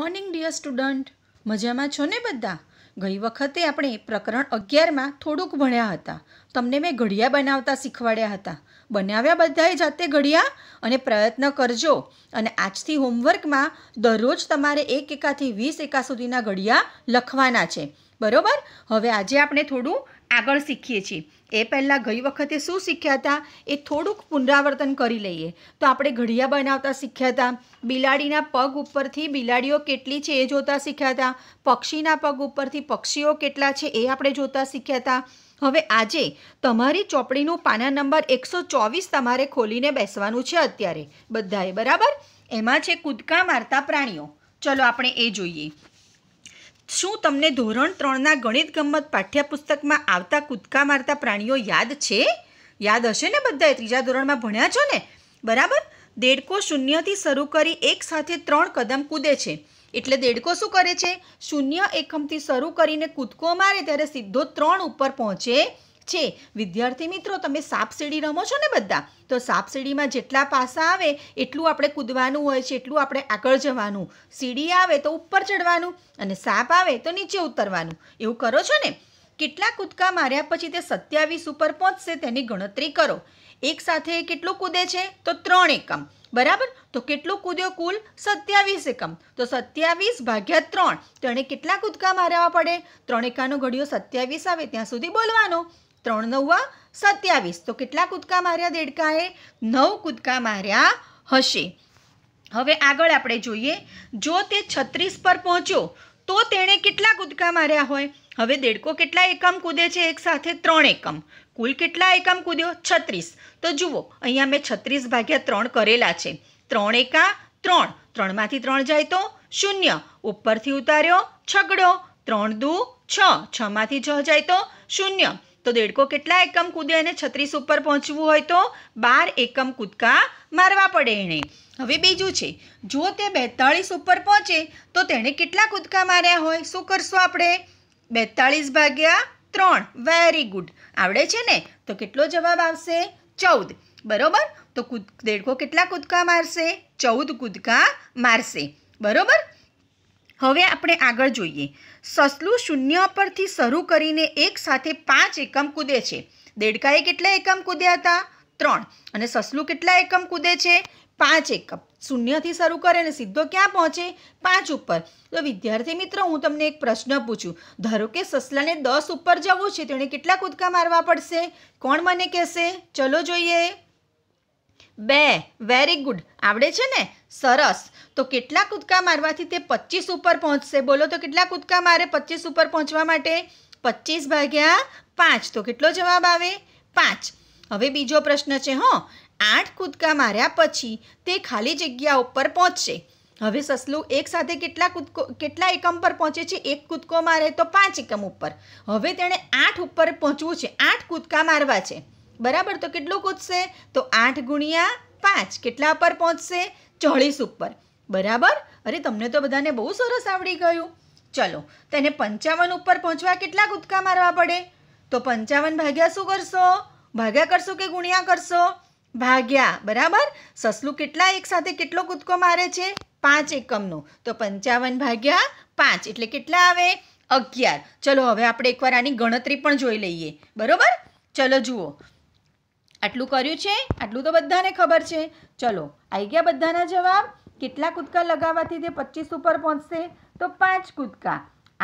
morning dear student મજામાં છો ને બધા ગઈ વખતે આપણે પ્રકરણ અગિયારમાં થોડુંક ભણ્યા હતા તમને મેં ઘડિયા બનાવતા શીખવાડ્યા હતા બનાવ્યા બધાએ જાતે ઘડિયા અને પ્રયત્ન કરજો અને આજથી હોમવર્કમાં દરરોજ તમારે એક એકાથી વીસ એકા સુધીના ઘડિયા લખવાના છે બરોબર હવે આજે આપણે થોડું આગળ શીખીએ છીએ એ પહેલાં ગઈ વખતે શું શીખ્યા હતા એ થોડુંક પુનરાવર્તન કરી લઈએ તો આપણે ઘડિયા બનાવતા શીખ્યા હતા બિલાડીના પગ ઉપરથી બિલાડીઓ કેટલી છે એ જોતાં શીખ્યા હતા પક્ષીના પગ ઉપરથી પક્ષીઓ કેટલા છે એ આપણે જોતાં શીખ્યા હતા હવે આજે તમારી ચોપડીનું પાના નંબર એકસો ચોવીસ તમારે ખોલીને બેસવાનું છે અત્યારે બધાએ બરાબર એમાં છે કૂદકા મારતા પ્રાણીઓ ચલો આપણે એ જોઈએ શું તમને ધોરણ ત્રણના ગણિત ગમત પાઠ્યપુસ્તકમાં આવતા કૂદકા મારતા પ્રાણીઓ યાદ છે યાદ હશે ને બધાએ ત્રીજા ધોરણમાં ભણ્યા છો ને બરાબર દેડકો શૂન્યથી શરૂ કરી એક સાથે ત્રણ કદમ કૂદે છે એટલે દેડકો શું કરે છે શૂન્ય એકમથી શરૂ કરીને કૂદકો મારે ત્યારે સીધો ત્રણ ઉપર પહોંચે છે વિદ્યાર્થી મિત્રો તમે સાપ સીડી રમો છો ને બધા તો સાપ સીડીમાં જેટલા પાસા આવે એટલું આપણે કૂદવાનું હોય છે એટલું આપણે આગળ જવાનું સીડી આવે તો ઉપર ચડવાનું અને સાપ આવે તો નીચે ઉતરવાનું એવું કરો છો ને કેટલા કૂદકા માર્યા પછી તે સત્યાવીસ ઉપર પહોંચશે તેની ગણતરી કરો એક સાથે કેટલું કૂદે છે તો ત્રણ એકમ બરાબર તો કેટલું કૂદ્યો કુલ સત્યાવીસ એકમ તો સત્યાવીસ ભાગ્યા ત્રણ તો એણે કેટલા કૂદકા મારવા પડે ત્રણ એકાનો ઘડિયો સત્યાવીસ આવે ત્યાં સુધી બોલવાનો ત્રણ નવવા સત્યાવીસ તો કેટલા કૂદકા માર્યા દેડકાએ નવ કૂદકા માર્યા હશે હવે આગળ આપણે જોઈએ જો તે છત્રીસ પર પહોંચ્યો તો તેણે કેટલા કૂદકા માર્યા હોય હવે દેડકો કેટલા એકમ કૂદે છે એક સાથે ત્રણ એકમ કુલ કેટલા એકમ કૂદ્યો છત્રીસ તો જુઓ અહીંયા મેં છત્રીસ ભાગ્યા ત્રણ કરેલા છે ત્રણ એકા ત્રણ ત્રણમાંથી ત્રણ જાય તો શૂન્ય ઉપરથી ઉતાર્યો છગડો ત્રણ દુ છ છમાંથી છ જાય તો શૂન્ય તો દેડકો કેટલા એકમ કૂદે અને છત્રીસ ઉપર પહોંચવું હોય તો બાર એકમ કૂદકા મારવા પડે એણે હવે બીજું છે જો તે બેતાળીસ ઉપર પહોંચે તો તેણે કેટલા કૂદકા માર્યા હોય શું કરશું આપણે બેતાળીસ ભાગ્યા ત્રણ વેરી ગુડ આવડે છે ને તો કેટલો જવાબ આવશે ચૌદ બરોબર તો કૂદ દેડકો કેટલા કૂદકા મારશે ચૌદ કૂદકા મારશે બરોબર હવે આપણે આગળ જોઈએ સસલું શૂન્ય પરથી શરૂ કરીને એક સાથે પાંચ એકમ કૂદે છે દેડકાએ કેટલા એકમ કૂદ્યા હતા ત્રણ અને સસલું કેટલા એકમ કૂદે છે પાંચ એકમ શૂન્યથી શરૂ કરે ને સીધો ક્યાં પહોંચે પાંચ ઉપર તો વિદ્યાર્થી મિત્રો હું તમને એક પ્રશ્ન પૂછું ધારો કે સસલાને દસ ઉપર જવું છે તેણે કેટલા કૂદકા મારવા પડશે કોણ મને કહેશે ચલો જોઈએ બે વેરી ગુડ આવડે છે ને સરસ તો કેટલા કૂદકા મારવાથી તે પચીસ ઉપર પહોંચશે બોલો તો કેટલા કૂદકા મારે પચીસ ઉપર પહોંચવા માટે પચીસ ભાગ્યા પાંચ તો કેટલો જવાબ આવે પાંચ હવે બીજો પ્રશ્ન છે હો આઠ કૂદકા માર્યા પછી તે ખાલી જગ્યા ઉપર પહોંચશે હવે સસલું એક સાથે કેટલા કૂદકો કેટલા એકમ પર પહોંચે છે એક કૂદકો મારે તો પાંચ એકમ ઉપર હવે તેણે આઠ ઉપર પહોંચવું છે આઠ કૂદકા મારવા છે બરાબર તો કેટલું કૂદશે તો આઠ ગુણ્યા પાંચ કેટલા પર પહોંચશે ચોળીસ ઉપર બરાબર અરે તમને તો બધાને બહુ સરસ આવડી ગયું ચલો તેને પંચાવન ઉપર પહોંચવા કેટલા કૂદકા મારવા પડે તો પંચાવન ભાગ્યા શું કરશો ભાગ્યા કરશો કે ગુણ્યા કરશો ભાગ્યા બરાબર સસલું કેટલા એક સાથે કેટલો કૂદકો મારે છે પાંચ એકમનો તો પંચાવન ભાગ્યા પાંચ એટલે કેટલા આવે અગિયાર ચલો હવે આપણે એકવાર આની ગણતરી પણ જોઈ લઈએ બરાબર ચલો જુઓ આટલું કર્યું છે આટલું તો બધાને ખબર છે ચલો આવી ગયા બધાના જવાબ કેટલા કૂદકા લગાવવાથી તે પચીસ ઉપર પહોંચશે તો પાંચ કૂદકા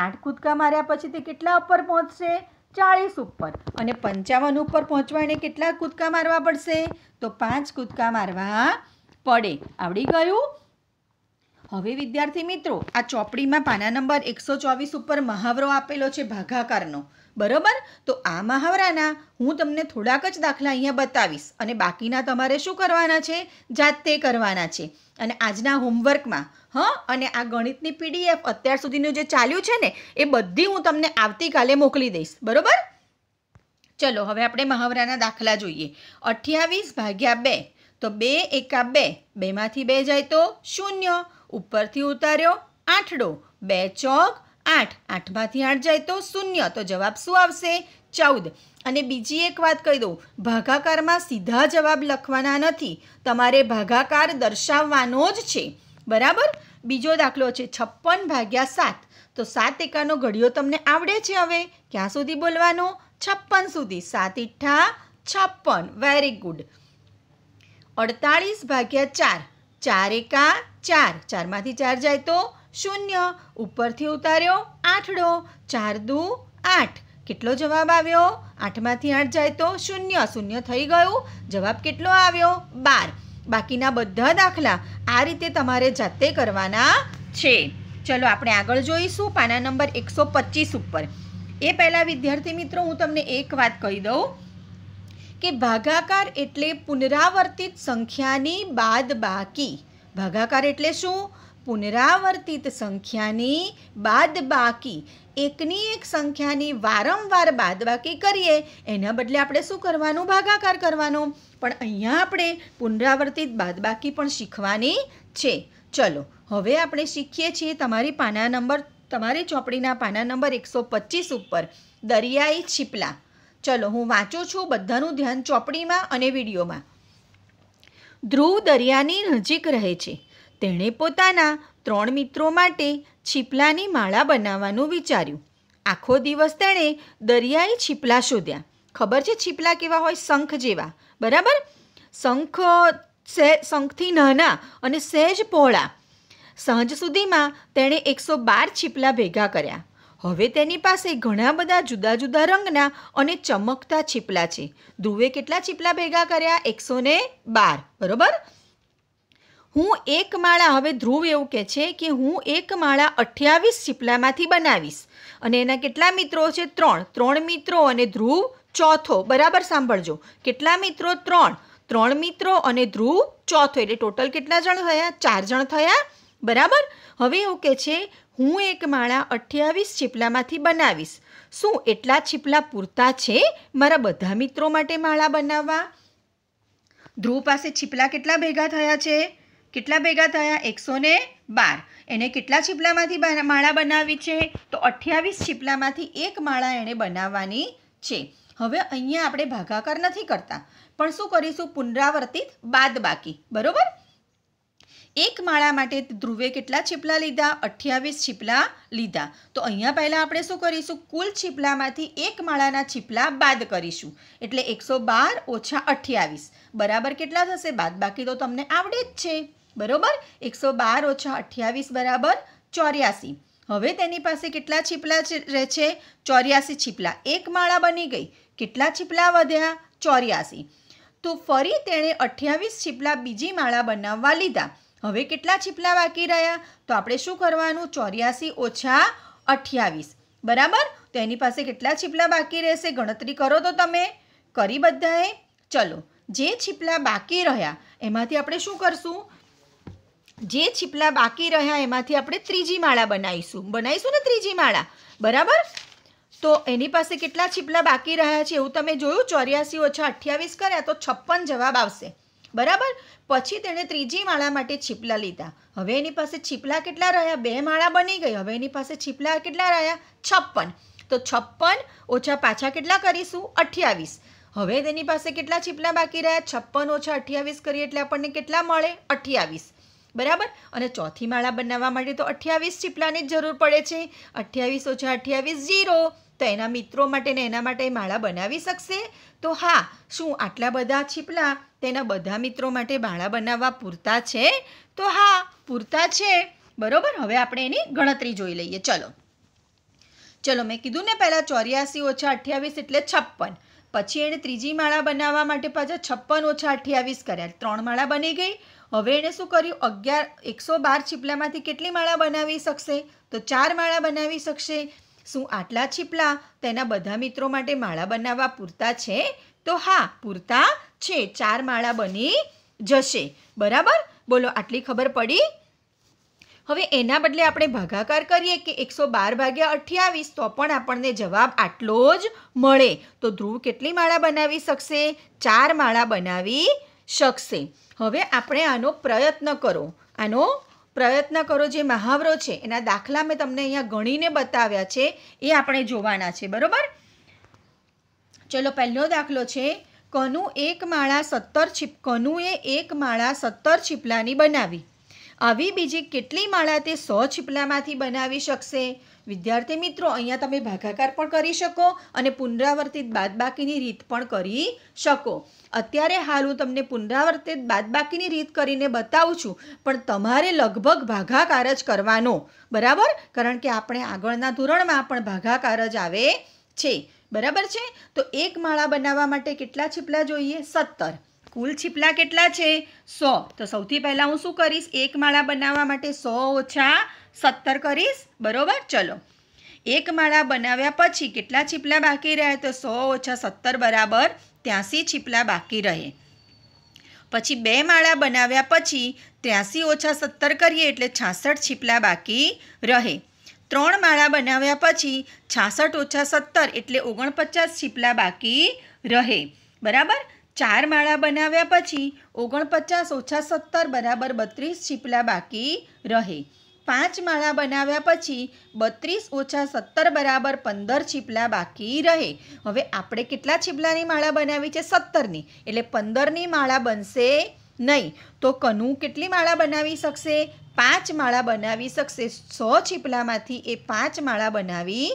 આઠ કૂદકા માર્યા પછી તે કેટલા ઉપર પહોંચશે ચાળીસ ઉપર અને પંચાવન ઉપર પહોંચવા એણે કેટલા કૂદકા મારવા પડશે તો પાંચ કૂદકા મારવા પડે આવડી ગયું હવે વિદ્યાર્થી મિત્રો આ ચોપડીમાં પાના નંબર એકસો ચોવીસ ઉપર મહાવરો આપેલો છે ભાગાકારનો બરાબર તો આ મહાવરાના હું તમને થોડાક જ દાખલા અહીંયા બતાવીશ અને બાકીના તમારે શું કરવાના છે જાતે કરવાના છે અને આજના હોમવર્કમાં હં અને આ ગણિતની પીડીએફ અત્યાર સુધીનું જે ચાલ્યું છે ને એ બધી હું તમને આવતીકાલે મોકલી દઈશ બરાબર ચલો હવે આપણે મહાવરાના દાખલા જોઈએ અઠ્યાવીસ ભાગ્યા બે તો બે એકા બે બેમાંથી બે જાય તો શૂન્ય ઉપરથી ઉતાર્યો આઠડો બે ચોક આઠ આઠમાંથી આઠ જાય તો શૂન્ય તો જવાબ શું આવશે ચૌદ અને બીજી એક વાત કહી દઉં ભાગાકારમાં સીધા જવાબ લખવાના નથી તમારે ભાગાકાર દર્શાવવાનો જ છે બરાબર બીજો દાખલો છે છપ્પન ભાગ્યા સાત તો સાત એકાનો ઘડિયો તમને આવડે છે હવે ક્યાં સુધી બોલવાનો છપ્પન સુધી સાત ઇઠ્ઠા છપ્પન વેરી ગુડ અડતાળીસ ભાગ્યા ચાર ચાર એકા ચાર ચારમાંથી ચાર જાય તો શૂન્ય ઉપરથી ઉતાર્યો આઠડો ચાર દુ આઠ કેટલો જવાબ આવ્યો આઠમાંથી આઠ જાય તો શૂન્ય શૂન્ય થઈ ગયું જવાબ કેટલો આવ્યો બાર બાકીના બધા દાખલા આ રીતે તમારે જાતે કરવાના છે ચલો આપણે આગળ જોઈશું પાના નંબર એકસો પચીસ ઉપર એ પહેલાં વિદ્યાર્થી મિત્રો હું તમને એક વાત કહી દઉં કે ભાગાકાર એટલે પુનરાવર્તિત સંખ્યાની બાદ બાકી ભાગાકાર એટલે શું પુનરાવર્તિત સંખ્યાની બાદબાકી એકની એક સંખ્યાની વારંવાર બાદબાકી કરીએ એના બદલે આપણે શું કરવાનું ભાગાકાર કરવાનો પણ અહીંયા આપણે પુનરાવર્તિત બાદબાકી પણ શીખવાની છે ચલો હવે આપણે શીખીએ છીએ તમારી પાના નંબર તમારી ચોપડીના પાના નંબર એકસો પચીસ ઉપર દરિયાઈ છીપલા ચલો હું વાંચું છું બધાનું ધ્યાન ચોપડીમાં અને વિડીયોમાં ધ્રુવ દરિયાની નજીક રહે છે તેણે પોતાના ત્રણ મિત્રો માટે છીપલાની માળા બનાવવાનું વિચાર્યું આખો દિવસ તેણે દરિયાઈ છીપલા શોધ્યા ખબર છે છીપલા કેવા હોય શંખ જેવા બરાબર શંખ શંખથી નાના અને સહેજ પહોળા સાંજ સુધીમાં તેણે એકસો બાર છીપલા ભેગા કર્યા હવે તેની પાસે ઘણા બધા જુદા જુદા રંગના અને ચમકતા છીપલા છે ધ્રુવે કેટલા છીપલા ભેગા કર્યા એકસો ને બાર બરોબર હું એક માળા હવે ધ્રુવ એવું કહે છે કે હું એક માળા અઠ્યાવીસ છીપલામાંથી બનાવીશ અને એના કેટલા મિત્રો છે ત્રણ ત્રણ મિત્રો અને ધ્રુવ ચોથો બરાબર સાંભળજો કેટલા મિત્રો ત્રણ ત્રણ મિત્રો અને ધ્રુવ ચોથો એટલે ટોટલ કેટલા જણ થયા ચાર જણ થયા બરાબર હવે એવું કહે છે હું એક માળા અઠ્યાવીસ છીપલામાંથી બનાવીશ શું એટલા છીપલા પૂરતા છે મારા બધા મિત્રો માટે માળા બનાવવા ધ્રુવ પાસે છીપલા કેટલા ભેગા થયા છે કેટલા ભેગા થયા એકસો ને બાર એણે કેટલા છીપલામાંથી માળા બનાવી છે તો અઠ્યાવીસ છીપલામાંથી એક માળા એણે બનાવવાની છે હવે અહીંયા આપણે ભાગાકાર નથી કરતા પણ શું કરીશું પુનરાવર્તિત બાદ બાકી બરોબર એક માળા માટે ધ્રુવે કેટલા છીપલા લીધા અઠ્યાવીસ છીપલા લીધા તો અહીંયા પહેલાં આપણે શું કરીશું કુલ છીપલામાંથી એક માળાના છીપલા બાદ કરીશું એટલે એકસો બાર ઓછા અઠ્યાવીસ બરાબર કેટલા થશે બાદ બાકી તો તમને આવડે જ છે બરાબર એકસો બાર ઓછા અઠ્યાવીસ બરાબર ચોર્યાસી હવે તેની પાસે કેટલા છીપલા રહે છે ચોર્યાસી છીપલા એક માળા બની ગઈ કેટલા છીપલા વધ્યા ચોર્યાસી તો ફરી તેણે અઠ્યાવીસ છીપલા બીજી માળા બનાવવા લીધા હવે કેટલા છીપલા બાકી રહ્યા તો આપણે શું કરવાનું ચોર્યાસી ઓછા અઠ્યાવીસ બરાબર તો એની પાસે કેટલા છીપલા બાકી રહેશે ગણતરી કરો તો તમે કરી બધાએ ચલો જે છીપલા બાકી રહ્યા એમાંથી આપણે શું કરશું જે છીપલા બાકી રહ્યા એમાંથી આપણે ત્રીજી માળા બનાવીશું બનાવીશું ને ત્રીજી માળા બરાબર તો એની પાસે કેટલા છીપલા બાકી રહ્યા છે એવું તમે જોયું ચોર્યાસી ઓછા અઠ્યાવીસ કર્યા તો છપ્પન જવાબ આવશે બરાબર પછી તેણે ત્રીજી માળા માટે છીપલા લીધા હવે એની પાસે છીપલા કેટલા રહ્યા બે માળા બની ગઈ હવે એની પાસે છીપલા કેટલા રહ્યા છપ્પન તો છપ્પન ઓછા પાછા કેટલા કરીશું અઠ્યાવીસ હવે તેની પાસે કેટલા છીપલા બાકી રહ્યા છપ્પન ઓછા અઠ્યાવીસ કરીએ એટલે આપણને કેટલા મળે અઠ્યાવીસ બરાબર અને ચોથી માળા બનાવવા માટે તો અઠ્યાવીસ ચીપલાની જ જરૂર પડે છે અઠ્યાવીસ ઓછા અઠ્યાવીસ ઝીરો તો એના મિત્રો માટે ને એના માટે માળા બનાવી શકશે તો હા શું આટલા બધા છીપલા તેના બધા મિત્રો માટે માળા બનાવવા પૂરતા છે તો હા પૂરતા છે બરાબર હવે આપણે એની ગણતરી જોઈ લઈએ ચલો ચલો મેં કીધું ને પહેલાં ચોર્યાસી ઓછા અઠ્યાવીસ એટલે છપ્પન પછી એણે ત્રીજી માળા બનાવવા માટે પાછા છપ્પન ઓછા અઠ્યાવીસ કર્યા ત્રણ માળા બની ગઈ હવે એણે શું કર્યું અગિયાર એકસો બાર છીપલામાંથી કેટલી માળા બનાવી શકશે તો ચાર માળા બનાવી શકશે શું આટલા છીપલા તેના બધા મિત્રો માટે માળા બનાવવા પૂરતા છે તો હા પૂરતા છે ચાર માળા બની જશે બરાબર બોલો આટલી ખબર પડી હવે એના બદલે આપણે ભાગાકાર કરીએ કે એકસો બાર ભાગ્યા અઠ્યાવીસ તો પણ આપણને જવાબ આટલો જ મળે તો ધ્રુવ કેટલી માળા બનાવી શકશે ચાર માળા બનાવી શકશે હવે આપણે આનો પ્રયત્ન કરો આનો પ્રયત્ન કરો જે મહાવરો છે એના દાખલા મેં તમને અહીંયા ગણીને બતાવ્યા છે એ આપણે જોવાના છે બરાબર ચલો પહેલો દાખલો છે કનુ એક માળા સત્તર છીપ કનુએ એક માળા સત્તર છીપલાની બનાવી આવી બીજી કેટલી માળા તે સો છીપલામાંથી બનાવી શકશે વિદ્યાર્થી મિત્રો અહીંયા તમે ભાગાકાર પણ કરી શકો અને પુનરાવર્તિત બાદબાકીની રીત પણ કરી શકો અત્યારે હાલ હું તમને પુનરાવર્તિત બાદબાકીની રીત કરીને બતાવું છું પણ તમારે લગભગ ભાગાકાર જ કરવાનો બરાબર કારણ કે આપણે આગળના ધોરણમાં પણ ભાગાકાર જ આવે છે બરાબર છે તો એક માળા બનાવવા માટે કેટલા છીપલા જોઈએ સત્તર કુલ છીપલા કેટલા છે સો તો સૌથી પહેલાં હું શું કરીશ એક માળા બનાવવા માટે સો ઓછા સત્તર કરીશ બરાબર ચલો એક માળા બનાવ્યા પછી કેટલા છીપલા બાકી રહે તો સો ઓછા સત્તર બરાબર ત્યાંસી છીપલા બાકી રહે પછી બે માળા બનાવ્યા પછી ત્યાંસી ઓછા સત્તર કરીએ એટલે છાસઠ છીપલા બાકી રહે ત્રણ માળા બનાવ્યા પછી છાસઠ ઓછા સત્તર એટલે ઓગણપચાસ છીપલા બાકી રહે બરાબર ચાર માળા બનાવ્યા પછી ઓગણપચાસ ઓછા સત્તર બરાબર બત્રીસ છીપલા બાકી રહે પાંચ માળા બનાવ્યા પછી બત્રીસ ઓછા સત્તર બરાબર પંદર છીપલા બાકી રહે હવે આપણે કેટલા છીપલાની માળા બનાવી છે સત્તરની એટલે પંદરની માળા બનશે નહીં તો કનુ કેટલી માળા બનાવી શકશે પાંચ માળા બનાવી શકશે સો છીપલામાંથી એ પાંચ માળા બનાવી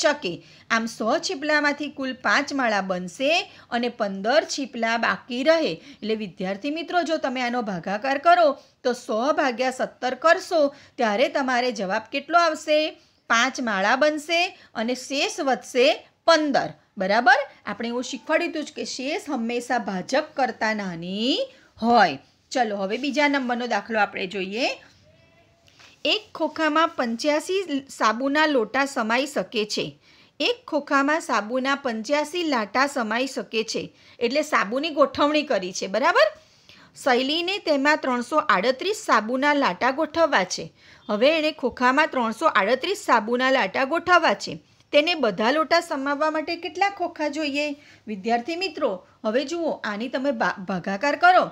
શકે આમ સો છીપલામાંથી કુલ પાંચ માળા બનશે અને પંદર છીપલા બાકી રહે એટલે વિદ્યાર્થી મિત્રો જો તમે આનો ભાગાકાર કરો તો સો ભાગ્યા સત્તર કરશો ત્યારે તમારે જવાબ કેટલો આવશે પાંચ માળા બનશે અને શેષ વધશે પંદર બરાબર આપણે એવું શીખવાડ્યું હતું કે શેષ હંમેશા ભાજક કરતાં નાની હોય ચલો હવે બીજા નંબરનો દાખલો આપણે જોઈએ એક ખોખામાં પંચ્યાસી સાબુના લોટા સમાઈ શકે છે એક ખોખામાં સાબુના પંચ્યાસી લાટા સમાઈ શકે છે એટલે સાબુની ગોઠવણી કરી છે બરાબર શૈલીને તેમાં ત્રણસો આડત્રીસ સાબુના લાટા ગોઠવવા છે હવે એણે ખોખામાં ત્રણસો આડત્રીસ સાબુના લાટા ગોઠવવા છે તેને બધા લોટા સમાવવા માટે કેટલા ખોખા જોઈએ વિદ્યાર્થી મિત્રો હવે જુઓ આની તમે ભાગાકાર કરો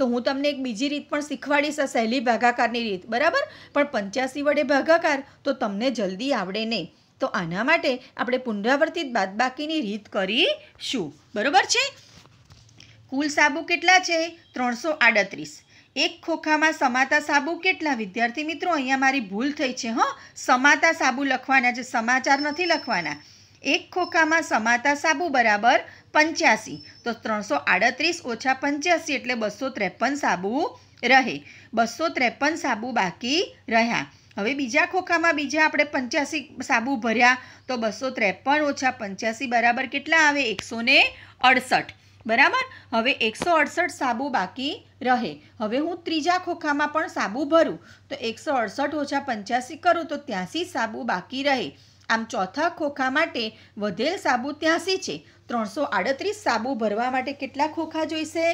તો હું તમને એક બીજી રીત પણ શીખવાડીશ આ સહેલી ભાગાકારની રીત બરાબર પણ પંચ્યાસી વડે ભાગાકાર તો તમને જલ્દી આવડે નહીં તો આના માટે આપણે પુનરાવર્તિત બાદબાકીની રીત કરીશું બરાબર છે કુલ સાબુ કેટલા છે ત્રણસો આડત્રીસ એક ખોખામાં સમાતા સાબુ કેટલા વિદ્યાર્થી મિત્રો અહીંયા મારી ભૂલ થઈ છે હં સમાતા સાબુ લખવાના છે સમાચાર નથી લખવાના એક ખોખામાં સમાતા સાબુ બરાબર પંચ્યાસી તો ત્રણસો આડત્રીસ ઓછા પંચ્યાસી એટલે બસો ત્રેપન સાબુ રહે બસો ત્રેપન સાબુ બાકી રહ્યા હવે બીજા ખોખામાં બીજા આપણે પંચ્યાસી સાબુ ભર્યા તો બસો ત્રેપન ઓછા પંચ્યાસી બરાબર કેટલા આવે એકસો અડસઠ બરાબર હવે એકસો અડસઠ સાબુ બાકી રહે હવે હું ત્રીજા ખોખામાં પણ સાબુ ભરું તો એકસો અડસઠ ઓછા પંચ્યાસી કરું તો ત્યાંસી સાબુ બાકી રહે આમ ચોથા ખોખા માટે વધેલ સાબુ ત્યાંસી છે ત્રણસો આડત્રીસ સાબુ ભરવા માટે કેટલા ખોખા જોઈશે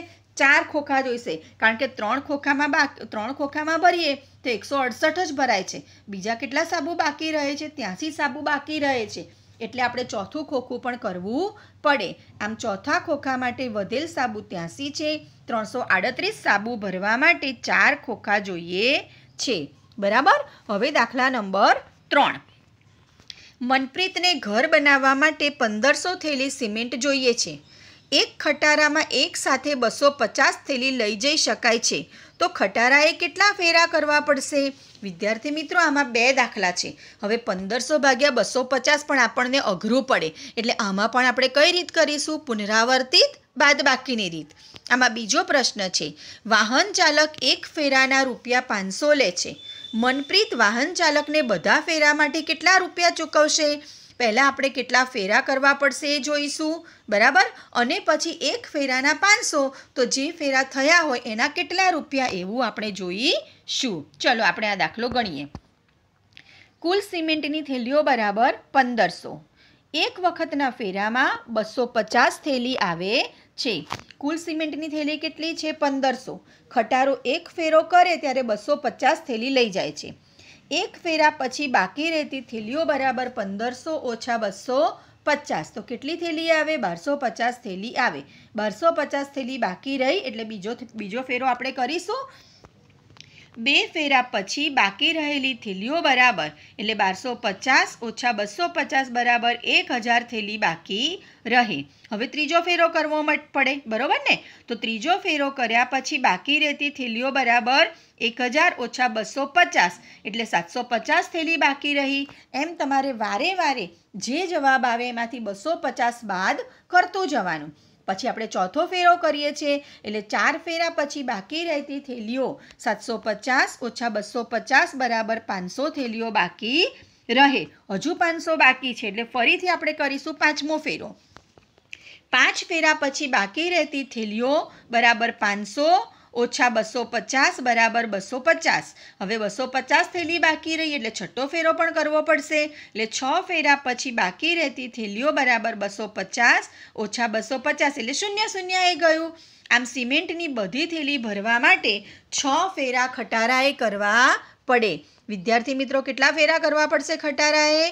ચાર ખોખા જોઈશે કારણ કે ત્રણ ખોખામાં બા ત્રણ ખોખામાં ભરીએ તો એકસો અડસઠ જ ભરાય છે બીજા કેટલા સાબુ બાકી રહે છે ત્યાંસી સાબુ બાકી રહે છે એટલે આપણે ચોથું ખોખું પણ કરવું પડે આમ ચોથા ખોખા માટે વધેલ સાબુ ત્યાંસી છે ત્રણસો આડત્રીસ સાબુ ભરવા માટે ચાર ખોખા જોઈએ છે બરાબર હવે દાખલા નંબર ત્રણ મનપ્રીતને ઘર બનાવવા માટે પંદરસો થેલી સિમેન્ટ જોઈએ છે એક ખટારામાં એક સાથે બસો પચાસ થેલી લઈ જઈ શકાય છે તો ખટારાએ કેટલા ફેરા કરવા પડશે વિદ્યાર્થી મિત્રો આમાં બે દાખલા છે હવે પંદરસો ભાગ્યા બસો પચાસ પણ આપણને અઘરું પડે એટલે આમાં પણ આપણે કઈ રીત કરીશું પુનરાવર્તિત બાદબાકીની રીત આમાં બીજો પ્રશ્ન છે વાહન ચાલક એક ફેરાના રૂપિયા પાંચસો લે છે મનપ્રીત વાહન ચાલકને બધા ફેરા માટે કેટલા રૂપિયા ચૂકવશે પહેલાં આપણે કેટલા ફેરા કરવા પડશે એ જોઈશું બરાબર અને પછી એક ફેરાના પાંચસો તો જે ફેરા થયા હોય એના કેટલા રૂપિયા એવું આપણે જોઈશું ચલો આપણે આ દાખલો ગણીએ કુલ સિમેન્ટની થેલીઓ બરાબર પંદરસો એક વખતના ફેરામાં બસો પચાસ થેલી આવે છે કુલ સિમેન્ટની થેલી કેટલી છે પંદરસો ખટારો એક ફેરો કરે ત્યારે બસો પચાસ થેલી લઈ જાય છે એક ફેરા પછી બાકી રહેતી થેલીઓ બરાબર પંદરસો ઓછા બસો પચાસ તો કેટલી થેલી આવે બારસો પચાસ થેલી આવે બારસો પચાસ થેલી બાકી રહી એટલે બીજો બીજો ફેરો આપણે કરીશું બે ફેરા પછી બાકી રહેલી થેલીઓ બરાબર એટલે બારસો પચાસ ઓછા બસો પચાસ બરાબર એક હજાર થેલી બાકી રહે હવે ત્રીજો ફેરો કરવો પડે બરાબર ને તો ત્રીજો ફેરો કર્યા પછી બાકી રહેતી થેલીઓ બરાબર એક હજાર ઓછા બસો પચાસ એટલે સાતસો પચાસ થેલી બાકી રહી એમ તમારે વારે વારે જે જવાબ આવે એમાંથી બસો પચાસ બાદ કરતું જવાનું પછી આપણે ચોથો ફેરો કરીએ છીએ એટલે ચાર ફેરા પછી બાકી રહેતી થેલીઓ સાતસો પચાસ ઓછા બસો પચાસ બરાબર પાંચસો થેલીઓ બાકી રહે હજુ પાંચસો બાકી છે એટલે ફરીથી આપણે કરીશું પાંચમો ફેરો પાંચ ફેરા પછી બાકી રહેતી થેલીઓ બરાબર પાંચસો ઓછા બસો પચાસ બરાબર બસો પચાસ હવે બસો પચાસ થેલી બાકી રહી એટલે છઠ્ઠો ફેરો પણ કરવો પડશે એટલે છ ફેરા પછી બાકી રહેતી થેલીઓ બરાબર બસો પચાસ ઓછા બસો પચાસ એટલે શૂન્ય શૂન્ય એ ગયું આમ સિમેન્ટની બધી થેલી ભરવા માટે છ ફેરા ખટારાએ કરવા પડે વિદ્યાર્થી મિત્રો કેટલા ફેરા કરવા પડશે ખટારાએ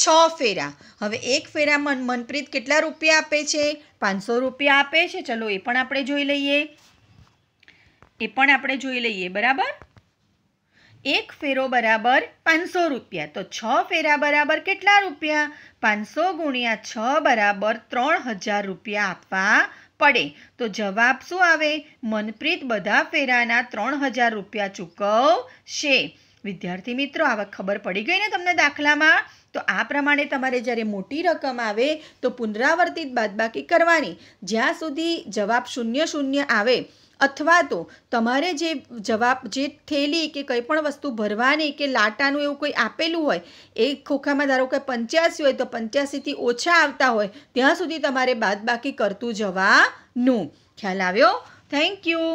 છ ફેરા હવે એક ફેરા મન મનપ્રીત કેટલા રૂપિયા આપે છે પાંચસો રૂપિયા આપે છે ચલો એ પણ આપણે જોઈ લઈએ એ પણ આપણે જોઈ લઈએ બરાબર એક ફેરો બરાબર પાંચસો રૂપિયા તો છ ફેરા બરાબર કેટલા રૂપિયા પાંચસો ગુણ્યા છ બરાબર ત્રણ હજાર રૂપિયા આપવા પડે તો જવાબ શું આવે મનપ્રીત બધા ફેરાના ત્રણ હજાર રૂપિયા ચૂકવશે વિદ્યાર્થી મિત્રો આ ખબર પડી ગઈ ને તમને દાખલામાં તો આ પ્રમાણે તમારે જ્યારે મોટી રકમ આવે તો પુનરાવર્તિત બાદબાકી કરવાની જ્યાં સુધી જવાબ શૂન્ય શૂન્ય આવે અથવા તો તમારે જે જવાબ જે થેલી કે કંઈ પણ વસ્તુ ભરવાની કે લાટાનું એવું કોઈ આપેલું હોય એ ખોખામાં ધારો કે પંચ્યાસી હોય તો પંચ્યાસીથી ઓછા આવતા હોય ત્યાં સુધી તમારે બાદબાકી કરતું જવાનું ખ્યાલ આવ્યો થેન્ક યુ